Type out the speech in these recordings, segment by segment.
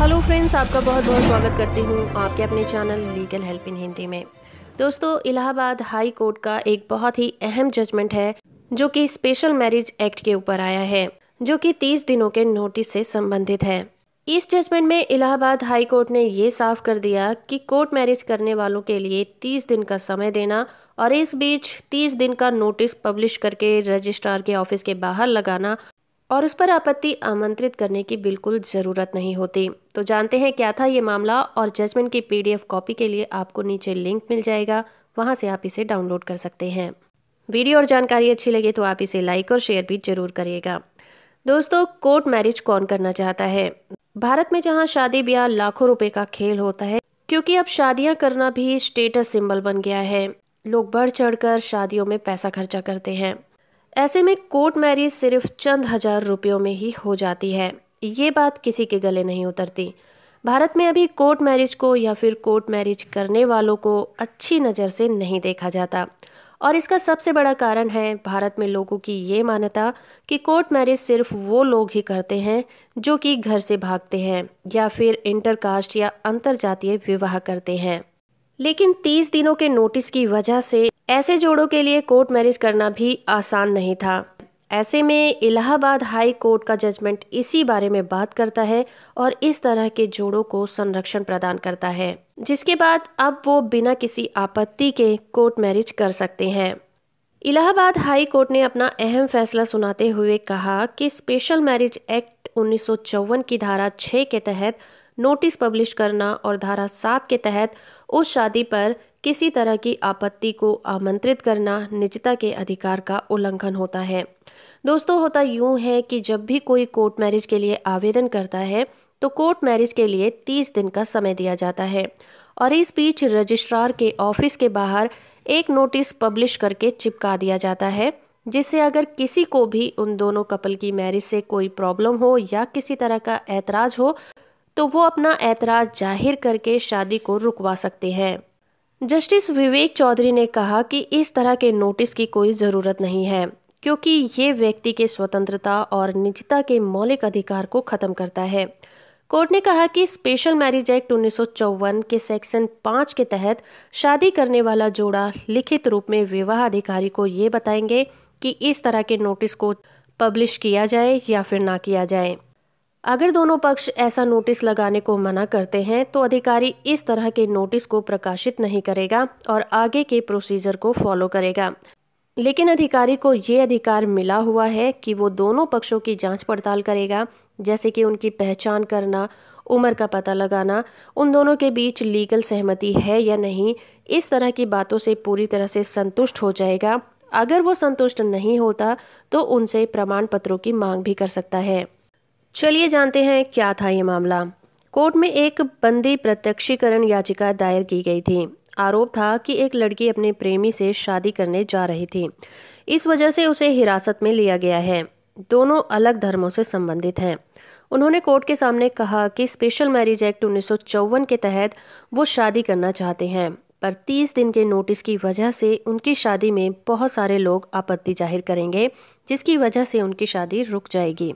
hello friends आपका बहुत बहुत स्वागत करती हूँ आपके अपने channel legal help in Hindi में दोस्तों इलाहाबाद हाई कोर्ट का एक बहुत ही अहम जजमेंट है जो कि स्पेशल मैरिज एक्ट के ऊपर आया है जो कि 30 दिनों के नोटिस से संबंधित है इस जजमेंट में इलाहाबाद हाई कोर्ट ने ये साफ कर दिया कि कोर्ट मैरिज करने वालों के लिए 30 दिन का समय देना और इस बीच 30 दिन का नोटिस पब्लिश करके रजिस्ट्रार के ऑफिस के बाहर लगाना और उस पर आपत्ति आमंत्रित करने की बिल्कुल ज़रूरत नहीं होती तो जानते हैं क्या था ये मामला और जजमेंट की पीडीएफ कॉपी के लिए आपको नीचे लिंक मिल जाएगा वहाँ से आप इसे डाउनलोड कर सकते हैं वीडियो और जानकारी अच्छी लगे तो आप इसे लाइक और शेयर भी जरूर करिएगा दोस्तों कोर्ट मैरिज कौन करना चाहता है भारत में जहाँ शादी ब्याह लाखों रुपए का खेल होता है क्योंकि अब शादियां करना भी स्टेटस सिंबल बन गया है लोग बढ़ चढ़कर शादियों में पैसा खर्चा करते हैं ऐसे में कोर्ट मैरिज सिर्फ चंद हजार रुपयों में ही हो जाती है ये बात किसी के गले नहीं उतरती भारत में अभी कोर्ट मैरिज को या फिर कोर्ट मैरिज करने वालों को अच्छी नज़र से नहीं देखा जाता और इसका सबसे बड़ा कारण है भारत में लोगों की ये मान्यता कि कोर्ट मैरिज सिर्फ वो लोग ही करते हैं जो कि घर से भागते हैं या फिर इंटरकास्ट या जातीय विवाह करते हैं लेकिन 30 दिनों के नोटिस की वजह से ऐसे जोड़ों के लिए कोर्ट मैरिज करना भी आसान नहीं था ऐसे में इलाहाबाद हाई कोर्ट का जजमेंट इसी बारे में बात करता है और इस तरह के जोड़ों को संरक्षण प्रदान करता है जिसके बाद अब वो बिना किसी आपत्ति के कोर्ट मैरिज कर सकते हैं इलाहाबाद हाई कोर्ट ने अपना अहम फैसला सुनाते हुए कहा कि स्पेशल मैरिज एक्ट उन्नीस की धारा 6 के तहत नोटिस पब्लिश करना और धारा 7 के तहत उस शादी पर किसी तरह की आपत्ति को आमंत्रित करना निजता के अधिकार का उल्लंघन होता है दोस्तों होता यूं है कि जब भी कोई कोर्ट मैरिज के लिए आवेदन करता है तो कोर्ट मैरिज के लिए तीस दिन का समय दिया जाता है और इस बीच रजिस्ट्रार के ऑफिस के बाहर एक नोटिस पब्लिश करके चिपका दिया जाता है जिससे अगर किसी को भी उन दोनों कपल की मैरिज से कोई प्रॉब्लम हो या किसी तरह का ऐतराज़ हो तो वो अपना ऐतराज़ जाहिर करके शादी को रुकवा सकते हैं जस्टिस विवेक चौधरी ने कहा कि इस तरह के नोटिस की कोई ज़रूरत नहीं है क्योंकि ये व्यक्ति के स्वतंत्रता और निजता के मौलिक अधिकार को ख़त्म करता है कोर्ट ने कहा कि स्पेशल मैरिज एक्ट उन्नीस के सेक्शन पाँच के तहत शादी करने वाला जोड़ा लिखित रूप में विवाह अधिकारी को ये बताएंगे कि इस तरह के नोटिस को पब्लिश किया जाए या फिर ना किया जाए अगर दोनों पक्ष ऐसा नोटिस लगाने को मना करते हैं तो अधिकारी इस तरह के नोटिस को प्रकाशित नहीं करेगा और आगे के प्रोसीजर को फॉलो करेगा लेकिन अधिकारी को ये अधिकार मिला हुआ है कि वो दोनों पक्षों की जांच पड़ताल करेगा जैसे कि उनकी पहचान करना उम्र का पता लगाना उन दोनों के बीच लीगल सहमति है या नहीं इस तरह की बातों से पूरी तरह से संतुष्ट हो जाएगा अगर वो संतुष्ट नहीं होता तो उनसे प्रमाण पत्रों की मांग भी कर सकता है चलिए जानते हैं क्या था ये मामला कोर्ट में एक बंदी प्रत्यक्षीकरण याचिका दायर की गई थी आरोप था कि एक लड़की अपने प्रेमी से शादी करने जा रही थी इस वजह से उसे हिरासत में लिया गया है दोनों अलग धर्मों से संबंधित हैं उन्होंने कोर्ट के सामने कहा कि स्पेशल मैरिज एक्ट उन्नीस के तहत वो शादी करना चाहते हैं पर 30 दिन के नोटिस की वजह से उनकी शादी में बहुत सारे लोग आपत्ति जाहिर करेंगे जिसकी वजह से उनकी शादी रुक जाएगी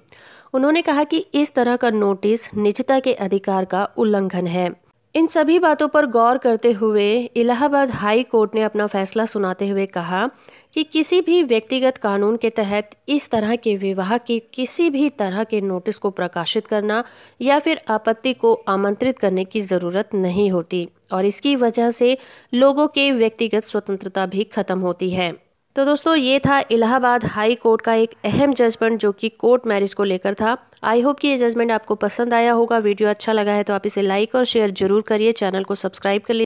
उन्होंने कहा कि इस तरह का नोटिस निजता के अधिकार का उल्लंघन है इन सभी बातों पर गौर करते हुए इलाहाबाद हाई कोर्ट ने अपना फैसला सुनाते हुए कहा कि किसी भी व्यक्तिगत कानून के तहत इस तरह के विवाह की किसी भी तरह के नोटिस को प्रकाशित करना या फिर आपत्ति को आमंत्रित करने की ज़रूरत नहीं होती और इसकी वजह से लोगों के व्यक्तिगत स्वतंत्रता भी खत्म होती है तो दोस्तों ये था इलाहाबाद हाई कोर्ट का एक अहम जजमेंट जो कि कोर्ट मैरिज को लेकर था आई होप कि ये जजमेंट आपको पसंद आया होगा वीडियो अच्छा लगा है तो आप इसे लाइक और शेयर जरूर करिए चैनल को सब्सक्राइब कर लीजिए